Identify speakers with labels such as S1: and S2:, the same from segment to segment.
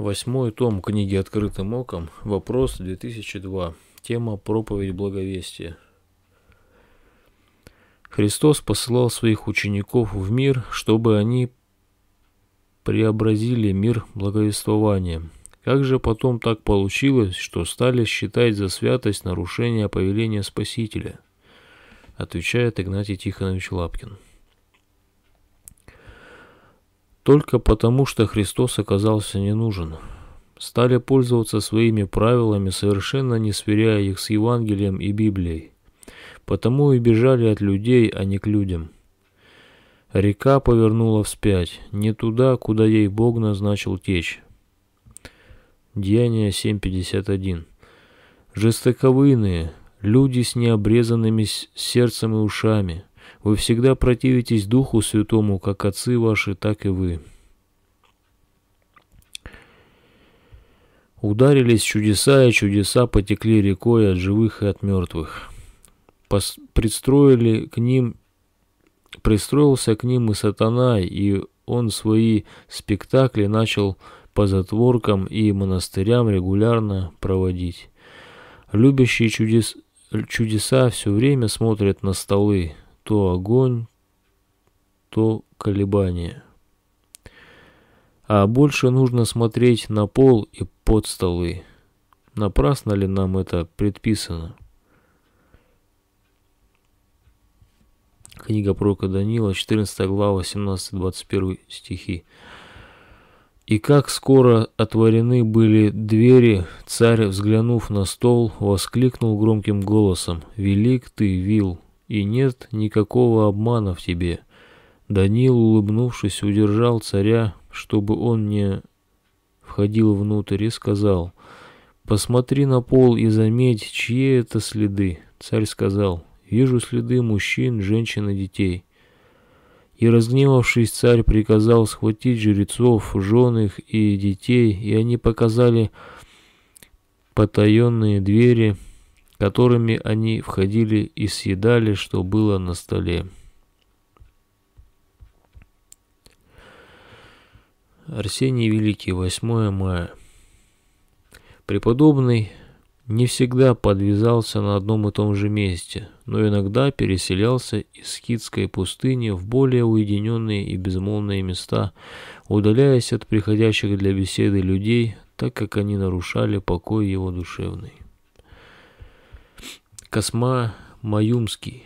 S1: Восьмой том книги «Открытым оком», вопрос 2002, тема «Проповедь благовестия». Христос посылал своих учеников в мир, чтобы они преобразили мир благовествованием. Как же потом так получилось, что стали считать за святость нарушение повеления Спасителя? Отвечает Игнатий Тихонович Лапкин. Только потому, что Христос оказался не нужен. Стали пользоваться своими правилами, совершенно не сверяя их с Евангелием и Библией. Потому и бежали от людей, а не к людям. Река повернула вспять, не туда, куда ей Бог назначил течь. Деяние 7.51 Жестоковыйные, люди с необрезанными сердцем и ушами – вы всегда противитесь Духу Святому, как отцы ваши, так и вы. Ударились чудеса, и чудеса потекли рекой от живых и от мертвых. Пос пристроили к ним, пристроился к ним и сатана, и он свои спектакли начал по затворкам и монастырям регулярно проводить. Любящие чудес, чудеса все время смотрят на столы, то огонь, то колебание. А больше нужно смотреть на пол и под столы. Напрасно ли нам это предписано? Книга Прока Данила, 14 глава, 18-21 стихи. И как скоро отворены были двери, царь, взглянув на стол, воскликнул громким голосом «Велик ты, Вил!» и нет никакого обмана в тебе. Данил, улыбнувшись, удержал царя, чтобы он не входил внутрь, и сказал, «Посмотри на пол и заметь, чьи это следы». Царь сказал, «Вижу следы мужчин, женщин и детей». И разгневавшись, царь приказал схватить жрецов, жен их и детей, и они показали потаенные двери, которыми они входили и съедали, что было на столе. Арсений Великий, 8 мая. Преподобный не всегда подвязался на одном и том же месте, но иногда переселялся из скитской пустыни в более уединенные и безмолвные места, удаляясь от приходящих для беседы людей, так как они нарушали покой его душевный. Косма Маюмский,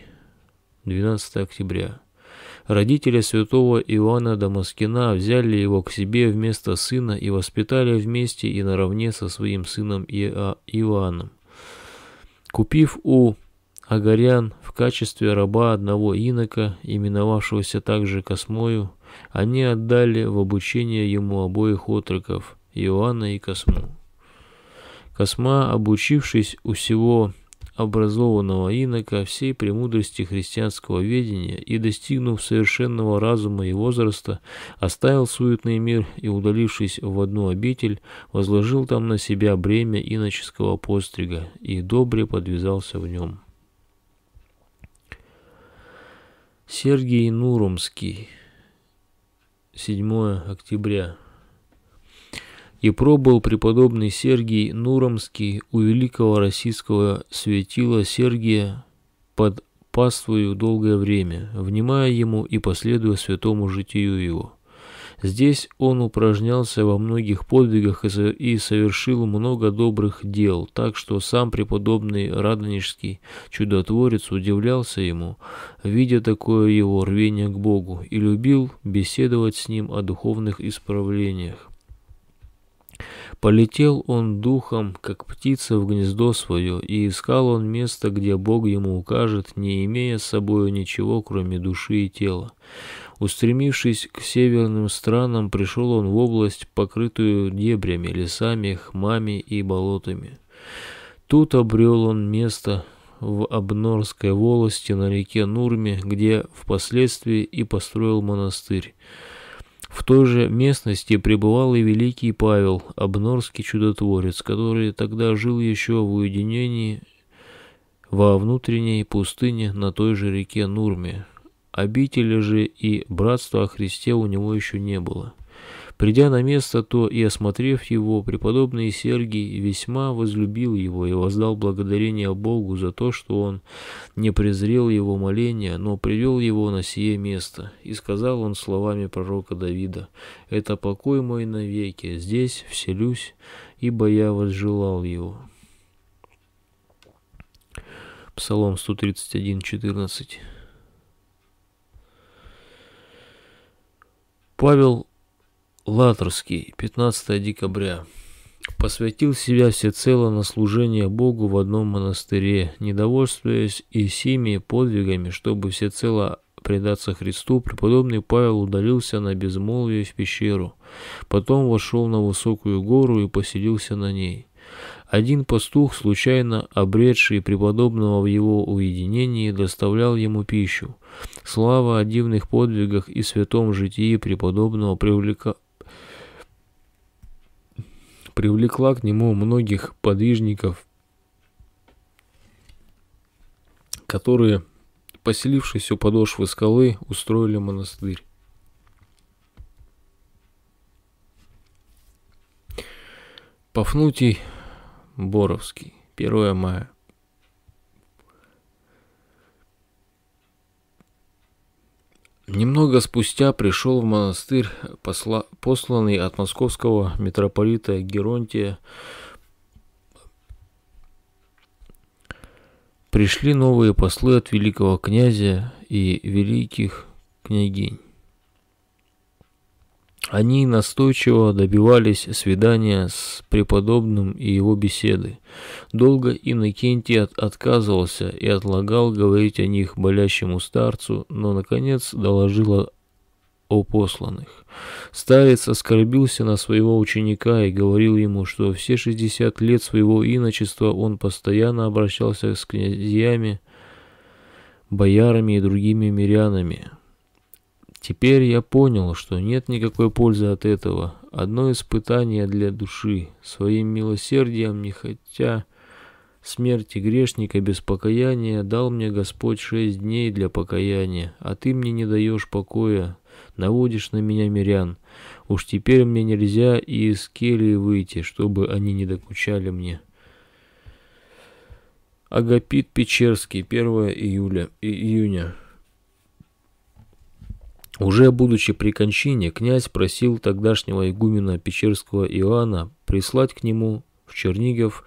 S1: 12 октября. Родители святого Иоанна Дамаскина взяли его к себе вместо сына и воспитали вместе и наравне со своим сыном И.А. Иоанном. Купив у Агарян в качестве раба одного инока, именовавшегося также Космою, они отдали в обучение ему обоих отроков, Иоанна и Косму. Косма, обучившись у Сего образованного инока всей премудрости христианского ведения и, достигнув совершенного разума и возраста, оставил суетный мир и, удалившись в одну обитель, возложил там на себя бремя иноческого пострига и добре подвязался в нем. Сергей Нурумский 7 октября и пробыл преподобный Сергий Нуромский у великого российского светила Сергия под паствою долгое время, внимая ему и последуя святому житию его. Здесь он упражнялся во многих подвигах и совершил много добрых дел, так что сам преподобный Радонежский чудотворец удивлялся ему, видя такое его рвение к Богу, и любил беседовать с ним о духовных исправлениях. Полетел он духом, как птица в гнездо свое, и искал он место, где Бог ему укажет, не имея с собою ничего, кроме души и тела. Устремившись к северным странам, пришел он в область, покрытую дебрями, лесами, хмами и болотами. Тут обрел он место в Обнорской волости на реке Нурме, где впоследствии и построил монастырь. В той же местности пребывал и великий Павел, обнорский чудотворец, который тогда жил еще в уединении во внутренней пустыне на той же реке Нурме. Обители же и братства о Христе у него еще не было. Придя на место то и осмотрев его, преподобный Сергий весьма возлюбил его и воздал благодарение Богу за то, что он не презрел его моления, но привел его на сие место. И сказал он словами пророка Давида, «Это покой мой навеки, здесь вселюсь, ибо я возжелал его». Псалом 131, 14. Павел Латерский, 15 декабря. Посвятил себя всецело на служение Богу в одном монастыре, недовольствуясь и сими подвигами, чтобы всецело предаться Христу, преподобный Павел удалился на безмолвие в пещеру, потом вошел на высокую гору и поселился на ней. Один пастух, случайно обретший преподобного в его уединении, доставлял ему пищу. Слава о дивных подвигах и святом житии преподобного привлека, привлекла к нему многих подвижников, которые, поселившись у подошвы скалы, устроили монастырь. Пафнутий Боровский, 1 мая. Немного спустя пришел в монастырь посла, посланный от московского митрополита Геронтия. Пришли новые послы от великого князя и великих княгинь. Они настойчиво добивались свидания с преподобным и его беседы. Долго Иннокентий от отказывался и отлагал говорить о них болящему старцу, но, наконец, доложил о посланных. Старец оскорбился на своего ученика и говорил ему, что все 60 лет своего иночества он постоянно обращался с князьями, боярами и другими мирянами, Теперь я понял, что нет никакой пользы от этого. Одно испытание для души. Своим милосердием, не хотя смерти грешника без покаяния, дал мне Господь шесть дней для покаяния, а ты мне не даешь покоя, наводишь на меня мирян. Уж теперь мне нельзя и из келии выйти, чтобы они не докучали мне. Агапит Печерский, 1 июля, июня. Уже будучи при кончине, князь просил тогдашнего игумена Печерского Иоанна прислать к нему в Чернигов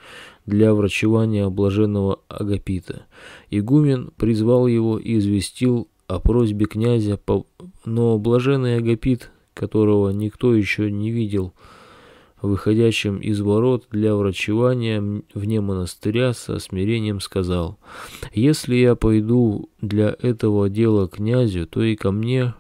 S1: для врачевания блаженного Агапита. Игумен призвал его и известил о просьбе князя, но блаженный Агапит, которого никто еще не видел, выходящим из ворот для врачевания вне монастыря со смирением сказал, «Если я пойду для этого дела князю, то и ко мне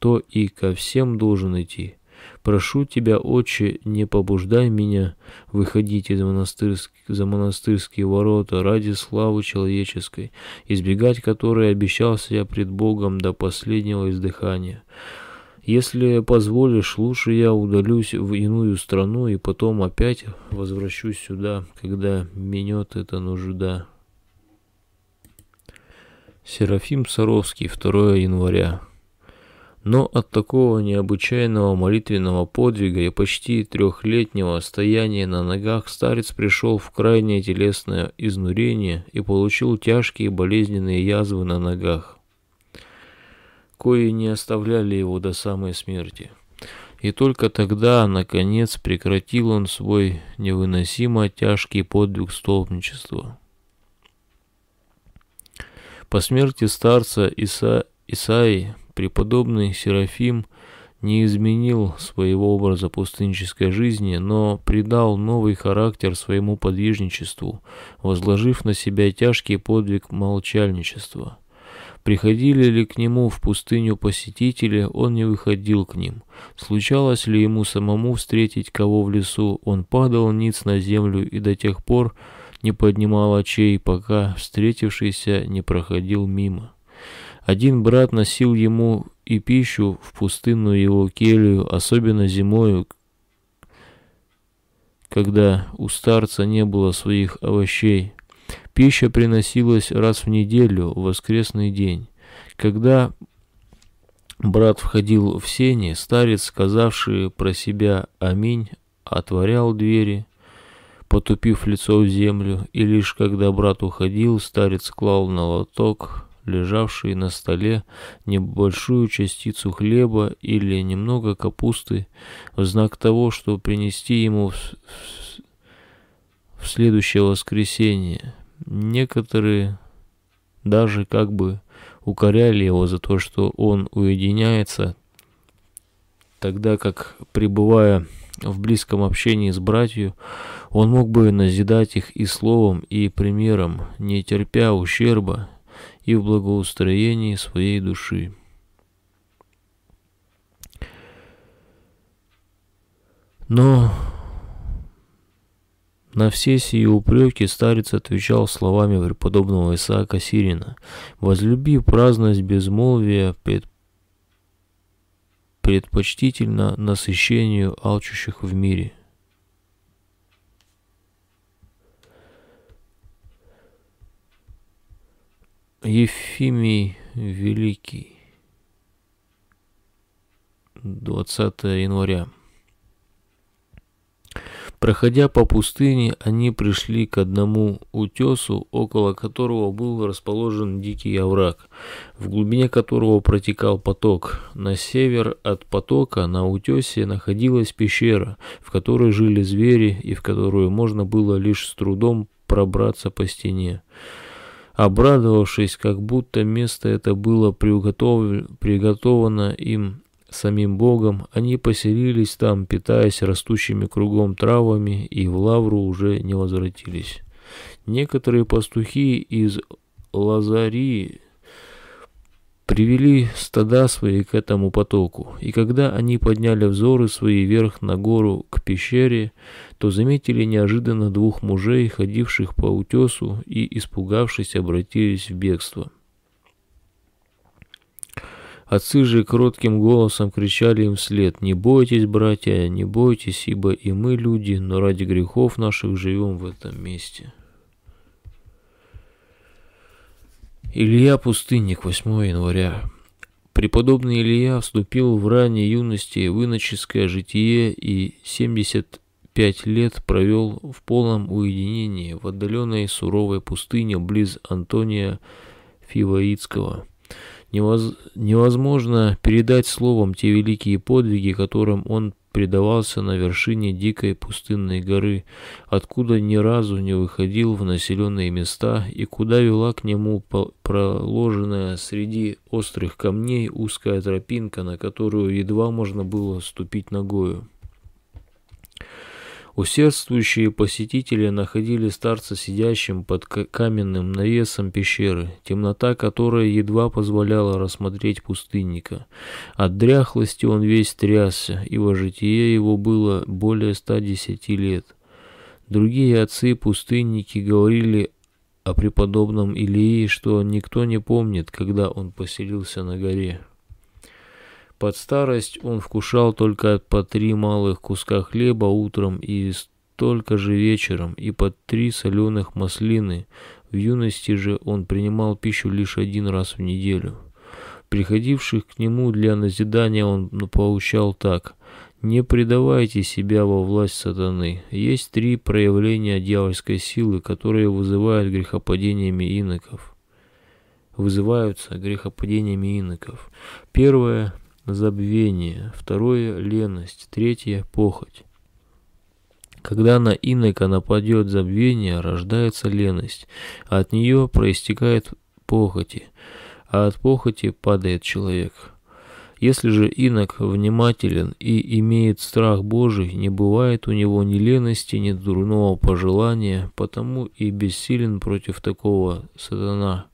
S1: что и ко всем должен идти. Прошу тебя, отче, не побуждай меня выходить из монастырских за монастырские ворота ради славы человеческой, избегать которой обещался я пред Богом до последнего издыхания. Если позволишь, лучше я удалюсь в иную страну и потом опять возвращусь сюда, когда минет эта нужда. Серафим Саровский, 2 января но от такого необычайного молитвенного подвига и почти трехлетнего стояния на ногах старец пришел в крайнее телесное изнурение и получил тяжкие болезненные язвы на ногах, кои не оставляли его до самой смерти. И только тогда, наконец, прекратил он свой невыносимо тяжкий подвиг столбничества. По смерти старца Иса... Исаи Преподобный Серафим не изменил своего образа пустынческой жизни, но придал новый характер своему подвижничеству, возложив на себя тяжкий подвиг молчальничества. Приходили ли к нему в пустыню посетители, он не выходил к ним. Случалось ли ему самому встретить кого в лесу, он падал ниц на землю и до тех пор не поднимал очей, пока встретившийся не проходил мимо. Один брат носил ему и пищу в пустынную его келью, особенно зимою, когда у старца не было своих овощей. Пища приносилась раз в неделю, в воскресный день. Когда брат входил в сени, старец, сказавший про себя «Аминь», отворял двери, потупив лицо в землю, и лишь когда брат уходил, старец клал на лоток лежавший на столе, небольшую частицу хлеба или немного капусты в знак того, что принести ему в, в, в следующее воскресенье. Некоторые даже как бы укоряли его за то, что он уединяется, тогда как, пребывая в близком общении с братью, он мог бы назидать их и словом, и примером, не терпя ущерба, и в благоустроении своей души. Но на все сие упреки старец отвечал словами преподобного Исаака Сирина. «Возлюби праздность безмолвия пред... предпочтительно насыщению алчущих в мире». Ефимий Великий. 20 января. Проходя по пустыне, они пришли к одному утесу, около которого был расположен дикий овраг, в глубине которого протекал поток. На север от потока на утесе находилась пещера, в которой жили звери и в которую можно было лишь с трудом пробраться по стене обрадовавшись, как будто место это было приготовлено им самим Богом, они поселились там, питаясь растущими кругом травами, и в лавру уже не возвратились. Некоторые пастухи из Лазарии привели стада свои к этому потоку, и когда они подняли взоры свои вверх на гору к пещере, то заметили неожиданно двух мужей, ходивших по утесу, и, испугавшись, обратились в бегство. Отцы же кротким голосом кричали им вслед, «Не бойтесь, братья, не бойтесь, ибо и мы люди, но ради грехов наших живем в этом месте». Илья Пустынник, 8 января. Преподобный Илья вступил в ранней юности в иноческое житие и 75 лет провел в полном уединении в отдаленной суровой пустыне близ Антония Фиваицкого. Невоз... Невозможно передать словом те великие подвиги, которым он предавался на вершине дикой пустынной горы, откуда ни разу не выходил в населенные места и куда вела к нему проложенная среди острых камней узкая тропинка, на которую едва можно было ступить ногою. Усердствующие посетители находили старца сидящим под каменным навесом пещеры, темнота которой едва позволяла рассмотреть пустынника. От дряхлости он весь трясся, и во житие его было более 110 лет. Другие отцы-пустынники говорили о преподобном Илии, что никто не помнит, когда он поселился на горе. Под старость он вкушал только по три малых куска хлеба утром и столько же вечером, и по три соленых маслины. В юности же он принимал пищу лишь один раз в неделю. Приходивших к нему для назидания он поучал так. «Не предавайте себя во власть сатаны. Есть три проявления дьявольской силы, которые вызывают грехопадениями иноков» вызываются грехопадениями иноков. Первое забвение, второе – леность, третье – похоть. Когда на инока нападет забвение, рождается леность, а от нее проистекает похоти, а от похоти падает человек. Если же инок внимателен и имеет страх Божий, не бывает у него ни лености, ни дурного пожелания, потому и бессилен против такого сатана.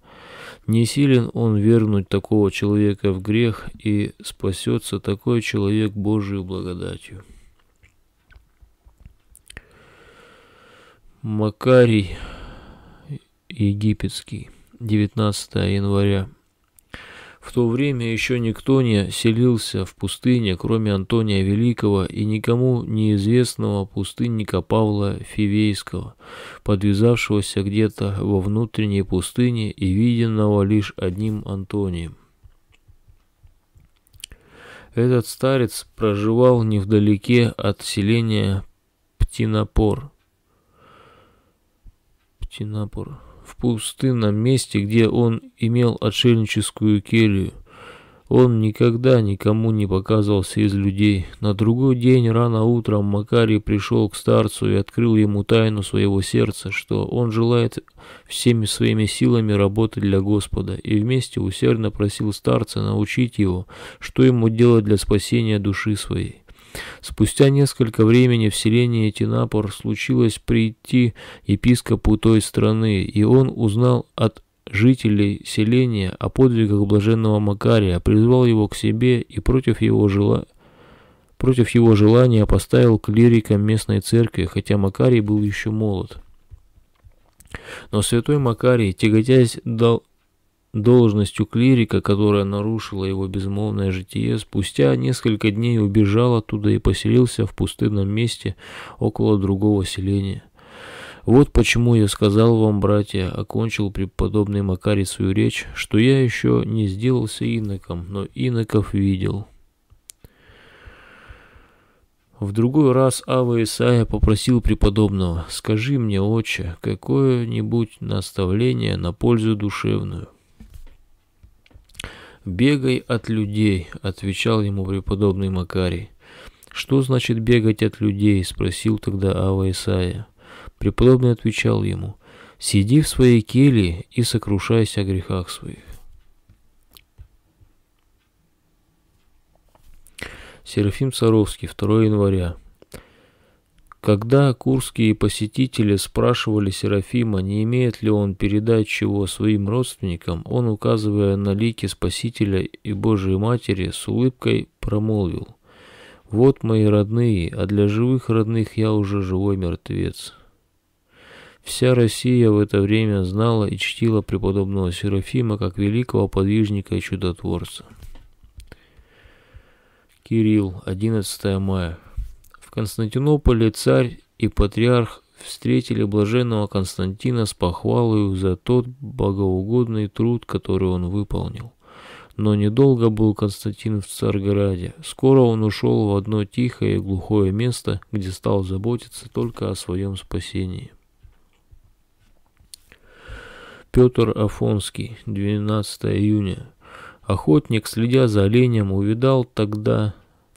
S1: Не силен он вернуть такого человека в грех, и спасется такой человек Божию благодатью. Макарий Египетский, 19 января в то время еще никто не селился в пустыне, кроме Антония Великого и никому неизвестного пустынника Павла Фивейского, подвязавшегося где-то во внутренней пустыне и виденного лишь одним Антонием. Этот старец проживал невдалеке от селения Птинопор. Птинопор в пустынном месте, где он имел отшельническую келью. Он никогда никому не показывался из людей. На другой день рано утром Макарий пришел к старцу и открыл ему тайну своего сердца, что он желает всеми своими силами работать для Господа, и вместе усердно просил старца научить его, что ему делать для спасения души своей. Спустя несколько времени в селение Тинапор случилось прийти епископу той страны, и он узнал от жителей селения о подвигах блаженного Макария, призвал его к себе и против его желания против его желания поставил клириком местной церкви, хотя Макарий был еще молод. Но святой Макарий, тяготясь, дал должностью клирика, которая нарушила его безмолвное житие, спустя несколько дней убежал оттуда и поселился в пустынном месте около другого селения. Вот почему я сказал вам, братья, окончил преподобный Макарий свою речь, что я еще не сделался иноком, но иноков видел. В другой раз Ава Исаия попросил преподобного, скажи мне, отче, какое-нибудь наставление на пользу душевную. «Бегай от людей», — отвечал ему преподобный Макарий. «Что значит бегать от людей?» — спросил тогда Ава Исаия. Преподобный отвечал ему, «Сиди в своей келье и сокрушайся о грехах своих». Серафим Саровский, 2 января когда курские посетители спрашивали Серафима, не имеет ли он передать чего своим родственникам, он, указывая на лики Спасителя и Божией Матери, с улыбкой промолвил «Вот мои родные, а для живых родных я уже живой мертвец». Вся Россия в это время знала и чтила преподобного Серафима как великого подвижника и чудотворца. Кирилл, 11 мая. Константинополе царь и патриарх встретили блаженного Константина с похвалою за тот богоугодный труд, который он выполнил. Но недолго был Константин в Царграде. Скоро он ушел в одно тихое и глухое место, где стал заботиться только о своем спасении. Петр Афонский, 12 июня. Охотник, следя за оленем, увидал тогда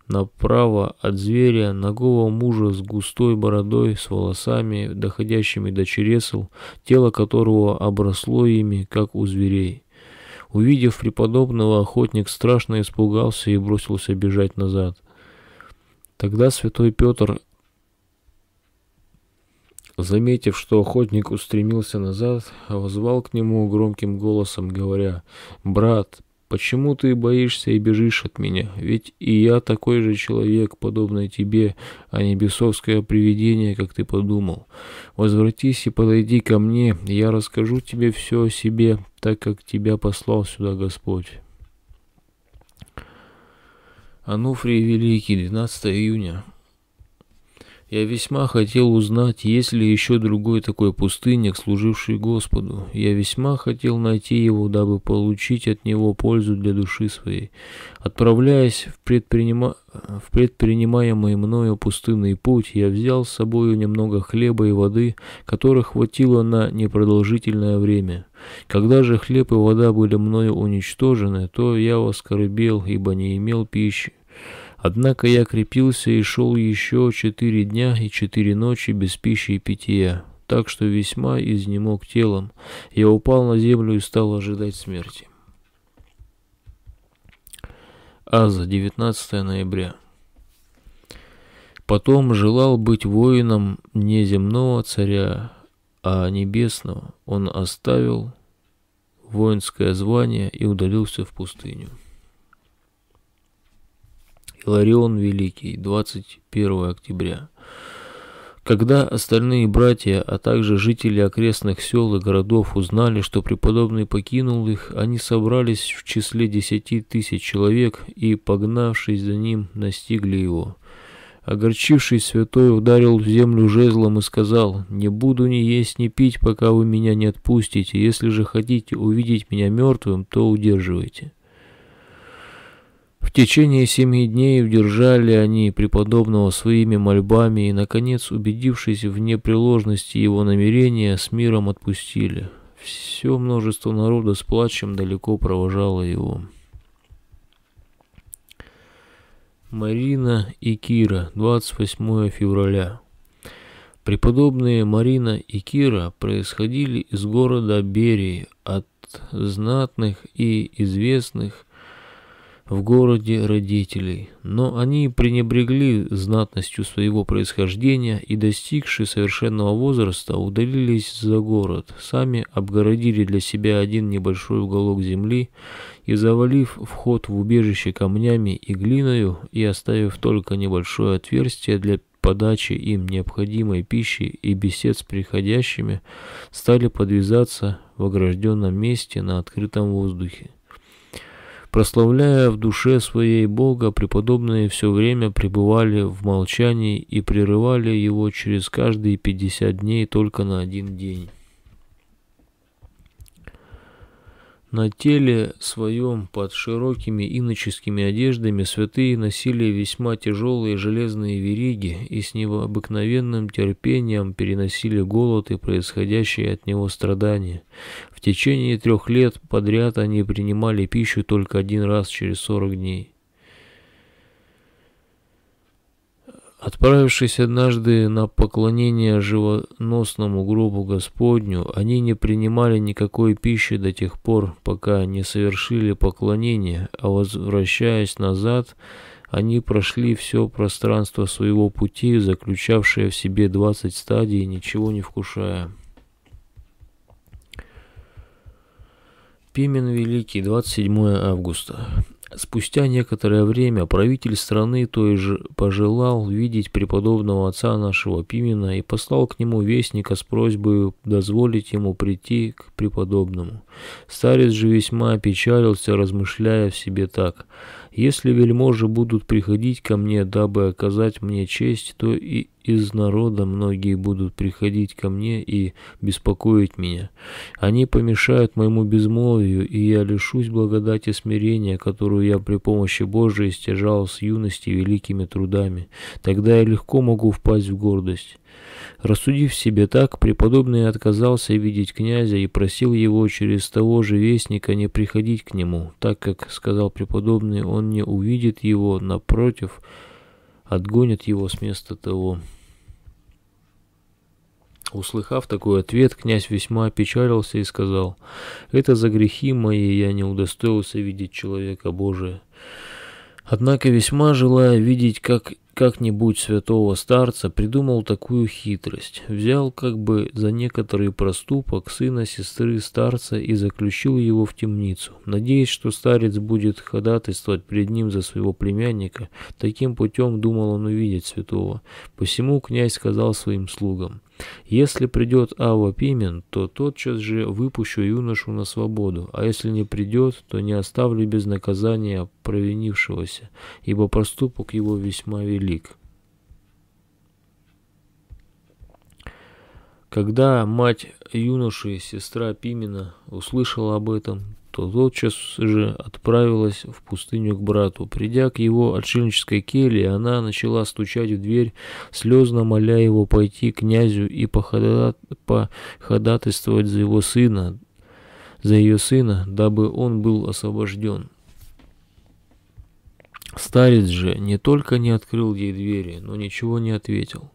S1: Направо от зверя, ногого мужа с густой бородой, с волосами, доходящими до чересел, тело которого обросло ими, как у зверей. Увидев преподобного, охотник страшно испугался и бросился бежать назад. Тогда святой Петр, заметив, что охотник устремился назад, возвал к нему громким голосом, говоря, «Брат, Почему ты боишься и бежишь от меня? Ведь и я такой же человек, подобный тебе, а не бесовское привидение, как ты подумал. Возвратись и подойди ко мне, я расскажу тебе все о себе, так как тебя послал сюда Господь. Ануфрий Великий, 12 июня я весьма хотел узнать, есть ли еще другой такой пустынник, служивший Господу. Я весьма хотел найти его, дабы получить от него пользу для души своей. Отправляясь в, предпринима... в предпринимаемый мною пустынный путь, я взял с собою немного хлеба и воды, которых хватило на непродолжительное время. Когда же хлеб и вода были мною уничтожены, то я воскорбел, ибо не имел пищи. Однако я крепился и шел еще четыре дня и четыре ночи без пищи и питья, так что весьма изнемог телом. Я упал на землю и стал ожидать смерти. Аза, 19 ноября. Потом желал быть воином не земного царя, а небесного. Он оставил воинское звание и удалился в пустыню. Иларион Великий, 21 октября. Когда остальные братья, а также жители окрестных сел и городов узнали, что преподобный покинул их, они собрались в числе десяти тысяч человек и, погнавшись за ним, настигли его. Огорчившись, святой ударил в землю жезлом и сказал, «Не буду ни есть, ни пить, пока вы меня не отпустите. Если же хотите увидеть меня мертвым, то удерживайте». В течение семи дней удержали они преподобного своими мольбами и, наконец, убедившись в непреложности его намерения, с миром отпустили. Все множество народа с плачем далеко провожало его. Марина и Кира, 28 февраля. Преподобные Марина и Кира происходили из города Берии от знатных и известных в городе родителей, но они пренебрегли знатностью своего происхождения и, достигши совершенного возраста, удалились за город, сами обгородили для себя один небольшой уголок земли и, завалив вход в убежище камнями и глиною и оставив только небольшое отверстие для подачи им необходимой пищи и бесед с приходящими, стали подвязаться в огражденном месте на открытом воздухе. Прославляя в душе своей Бога, преподобные все время пребывали в молчании и прерывали его через каждые пятьдесят дней только на один день. На теле своем под широкими иноческими одеждами святые носили весьма тяжелые железные вериги и с необыкновенным терпением переносили голод и происходящие от него страдания. В течение трех лет подряд они принимали пищу только один раз через сорок дней. Отправившись однажды на поклонение живоносному гробу Господню, они не принимали никакой пищи до тех пор, пока не совершили поклонение, а возвращаясь назад, они прошли все пространство своего пути, заключавшее в себе 20 стадий, ничего не вкушая. Пимен Великий, 27 августа. Спустя некоторое время правитель страны той же пожелал видеть преподобного отца нашего Пимена и послал к нему вестника с просьбой дозволить ему прийти к преподобному. Старец же весьма опечалился, размышляя в себе так. «Если вельможи будут приходить ко мне, дабы оказать мне честь, то и из народа многие будут приходить ко мне и беспокоить меня. Они помешают моему безмолвию, и я лишусь благодати смирения, которую я при помощи Божией стяжал с юности великими трудами. Тогда я легко могу впасть в гордость. Рассудив себе так, преподобный отказался видеть князя и просил его через того же вестника не приходить к нему, так как, сказал преподобный, он не увидит его, напротив – отгонят его с места того. Услыхав такой ответ, князь весьма опечалился и сказал, «Это за грехи мои я не удостоился видеть человека Божия». Однако весьма желая видеть как как-нибудь святого старца, придумал такую хитрость. Взял как бы за некоторый проступок сына сестры старца и заключил его в темницу, надеясь, что старец будет ходатайствовать перед ним за своего племянника. Таким путем думал он увидеть святого. Посему князь сказал своим слугам, если придет Ава Пимен, то тотчас же выпущу юношу на свободу, а если не придет, то не оставлю без наказания провинившегося, ибо проступок его весьма велик. Когда мать юноши, сестра Пимена, услышала об этом, что тотчас же отправилась в пустыню к брату. Придя к его отшельнической келье, она начала стучать в дверь, слезно моля его пойти к князю и походат... походатайствовать за его сына, за ее сына, дабы он был освобожден. Старец же не только не открыл ей двери, но ничего не ответил.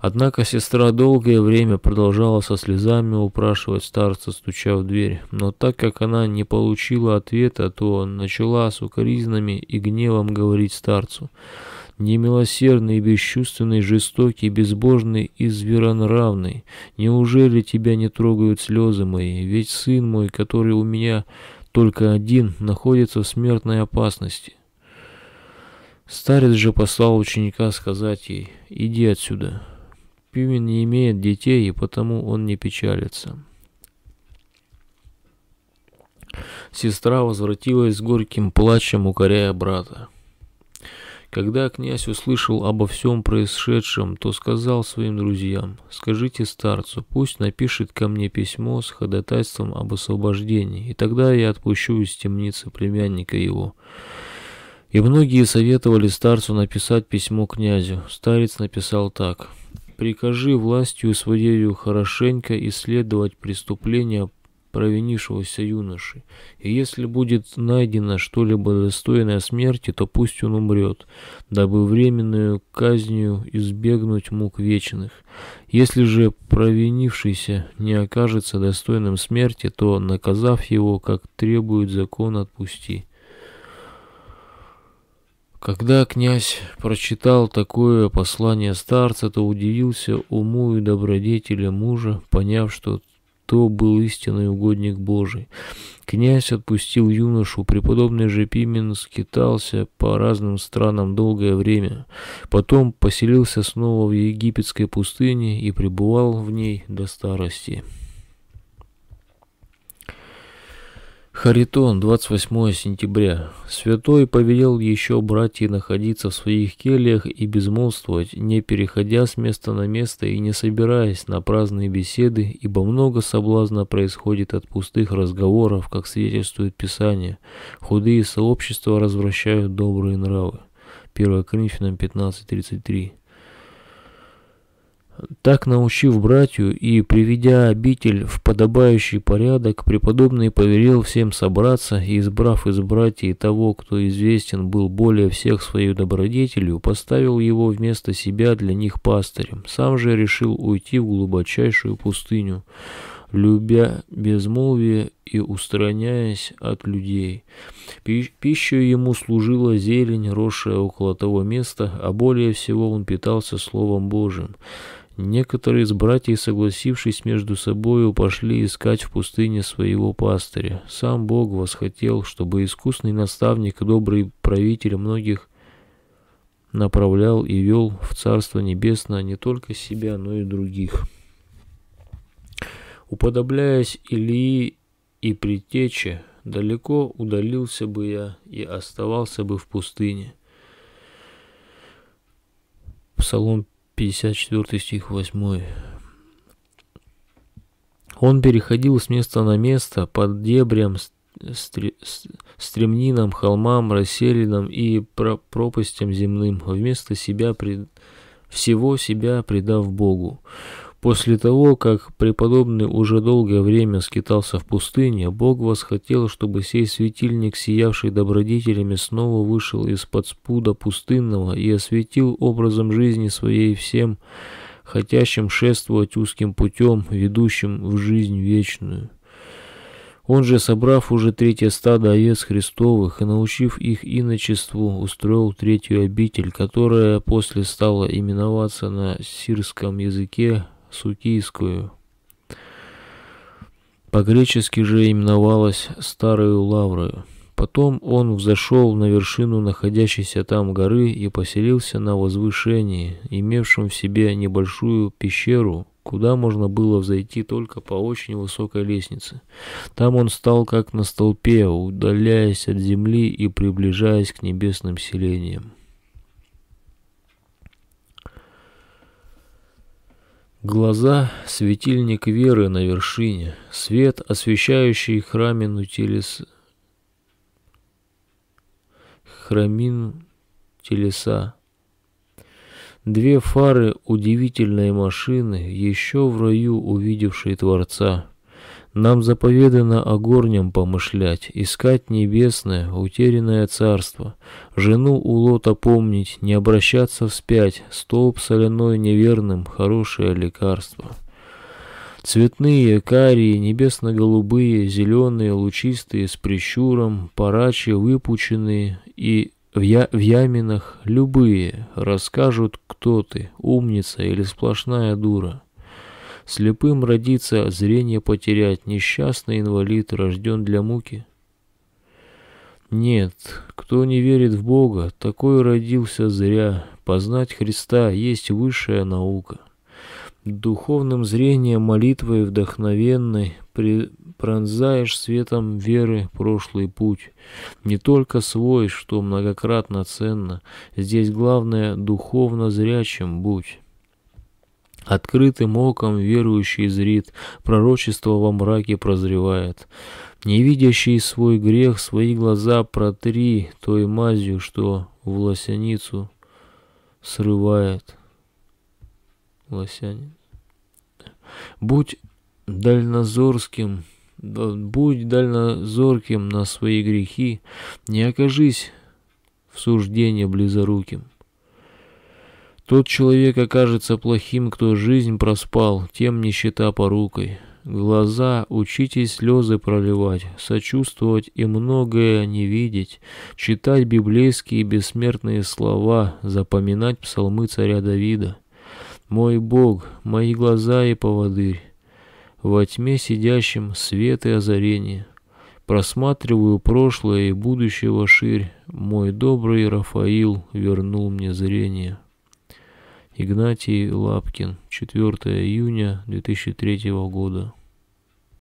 S1: Однако сестра долгое время продолжала со слезами упрашивать старца, стуча в дверь. Но так как она не получила ответа, то начала с укоризнами и гневом говорить старцу. «Немилосердный, бесчувственный, жестокий, безбожный и зверонравный, неужели тебя не трогают слезы мои? Ведь сын мой, который у меня только один, находится в смертной опасности». Старец же послал ученика сказать ей «Иди отсюда». Пимен не имеет детей, и потому он не печалится. Сестра возвратилась с горьким плачем, укоряя брата. Когда князь услышал обо всем происшедшем, то сказал своим друзьям, «Скажите старцу, пусть напишет ко мне письмо с ходатайством об освобождении, и тогда я отпущу из темницы племянника его». И многие советовали старцу написать письмо князю. Старец написал так – Прикажи властью своею хорошенько исследовать преступления провинившегося юноши, и если будет найдено что-либо достойное смерти, то пусть он умрет, дабы временную казнью избегнуть мук вечных. Если же провинившийся не окажется достойным смерти, то, наказав его, как требует закон, отпусти. Когда князь прочитал такое послание старца, то удивился уму и добродетеля мужа, поняв, что то был истинный угодник Божий. Князь отпустил юношу, преподобный же Пимен скитался по разным странам долгое время. Потом поселился снова в египетской пустыне и пребывал в ней до старости. Харитон, 28 сентября. Святой повелел еще братьям находиться в своих кельях и безмолвствовать, не переходя с места на место и не собираясь на праздные беседы, ибо много соблазна происходит от пустых разговоров, как свидетельствует Писание. Худые сообщества развращают добрые нравы. 1 Коринфянам 15.33 так научив братью и приведя обитель в подобающий порядок, преподобный повелел всем собраться и, избрав из братьев того, кто известен был более всех своей добродетелью, поставил его вместо себя для них пастырем. Сам же решил уйти в глубочайшую пустыню, любя безмолвие и устраняясь от людей. Пищу ему служила зелень, росшая около того места, а более всего он питался Словом Божьим. Некоторые из братьев, согласившись между собою, пошли искать в пустыне своего пастыря. Сам Бог восхотел, чтобы искусный наставник добрый правитель многих направлял и вел в Царство Небесное не только себя, но и других. Уподобляясь Илии и Притече, далеко удалился бы я и оставался бы в пустыне. Псалом 54 стих 8. Он переходил с места на место под дебрям, стр... стремнинам, холмам, расселинам и пропастям земным, вместо себя пред... всего себя предав Богу. После того, как преподобный уже долгое время скитался в пустыне, Бог восхотел, чтобы сей светильник, сиявший добродетелями, снова вышел из-под спуда пустынного и осветил образом жизни своей всем, хотящим шествовать узким путем, ведущим в жизнь вечную. Он же, собрав уже третье стадо овец Христовых и научив их иночеству, устроил третью обитель, которая после стала именоваться на сирском языке Сукийскую. По-гречески же именовалась Старую Лаврою. Потом он взошел на вершину находящейся там горы и поселился на возвышении, имевшем в себе небольшую пещеру, куда можно было взойти только по очень высокой лестнице. Там он стал как на столпе, удаляясь от земли и приближаясь к небесным селениям. Глаза — светильник веры на вершине, свет, освещающий храмину телес... храмин телеса. Две фары удивительной машины, еще в раю увидевшей Творца. Нам заповедано о горнем помышлять, искать небесное, утерянное царство, жену у лота помнить, не обращаться вспять, столб соляной неверным, хорошее лекарство. Цветные, карие, небесно-голубые, зеленые, лучистые, с прищуром, парачи выпученные и в, я в яминах любые расскажут, кто ты, умница или сплошная дура. Слепым родиться, зрение потерять, несчастный инвалид рожден для муки. Нет, кто не верит в Бога, такой родился зря. Познать Христа есть высшая наука. Духовным зрением молитвой вдохновенной при... пронзаешь светом веры прошлый путь. Не только свой, что многократно ценно, здесь главное духовно зрячим будь. Открытым оком верующий зрит, пророчество во мраке прозревает. Не видящий свой грех, свои глаза протри той мазью, что в лосяницу срывает. Лосянин. Будь дальнозорским, будь дальнозорким на свои грехи, не окажись в суждении близоруким. Тот человек окажется плохим, кто жизнь проспал, тем нищета порукой. Глаза учитесь слезы проливать, сочувствовать и многое не видеть, читать библейские бессмертные слова, запоминать псалмы царя Давида. Мой Бог, мои глаза и поводырь. Во тьме сидящим свет и озарение. Просматриваю прошлое и будущего ширь. Мой добрый Рафаил вернул мне зрение. Игнатий Лапкин, 4 июня 2003 года.